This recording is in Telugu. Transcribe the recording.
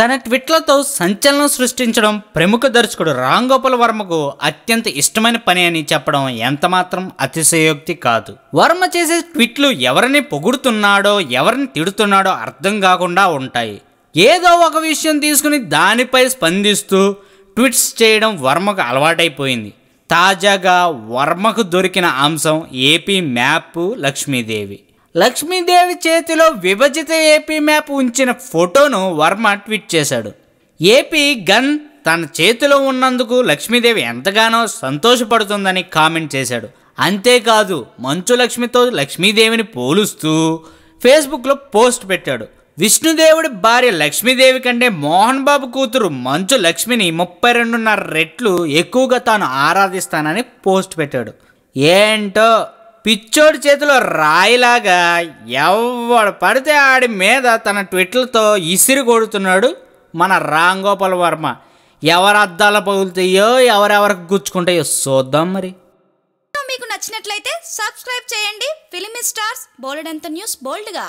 తన ట్విట్లతో సంచలనం సృష్టించడం ప్రముఖ దర్శకుడు రామ్ గోపాల్ వర్మకు అత్యంత ఇష్టమైన పని అని చెప్పడం ఎంతమాత్రం అతిశయోక్తి కాదు వర్మ చేసే ట్విట్లు ఎవరిని పొగుడుతున్నాడో ఎవరిని తిడుతున్నాడో అర్థం కాకుండా ఉంటాయి ఏదో ఒక విషయం తీసుకుని దానిపై స్పందిస్తూ ట్విట్స్ చేయడం వర్మకు అలవాటైపోయింది తాజాగా వర్మకు దొరికిన అంశం ఏపీ మ్యాప్ లక్ష్మీదేవి లక్ష్మీదేవి చేతిలో విభజిత ఏపీ మ్యాప్ ఉంచిన ఫోటోను వర్మ ట్వీట్ చేశాడు ఏపీ గన్ తన చేతిలో ఉన్నందుకు లక్ష్మీదేవి ఎంతగానో సంతోషపడుతుందని కామెంట్ చేశాడు అంతేకాదు మంచు లక్ష్మితో లక్ష్మీదేవిని పోలుస్తూ ఫేస్బుక్లో పోస్ట్ పెట్టాడు విష్ణుదేవుడి భార్య లక్ష్మీదేవి కంటే మోహన్ బాబు కూతురు మంచు లక్ష్మిని ముప్పై రెండున్నర రెట్లు ఎక్కువగా తాను ఆరాధిస్తానని పోస్ట్ పెట్టాడు ఏంటో పిచ్చోడి చేతిలో రాయిలాగా ఎవడు పడితే ఆడి మీద తన ట్విట్లతో ఇసిరి కొడుతున్నాడు మన రాంగోపాల్ వర్మ ఎవరు అద్దాల పగులుతాయో ఎవరెవరికి గుచ్చుకుంటాయో చూద్దాం మరి మీకు నచ్చినట్లయితే సబ్స్క్రైబ్ చేయండి ఫిలిం స్టార్స్ బోల్డ్ అంత న్యూస్ బోల్డ్గా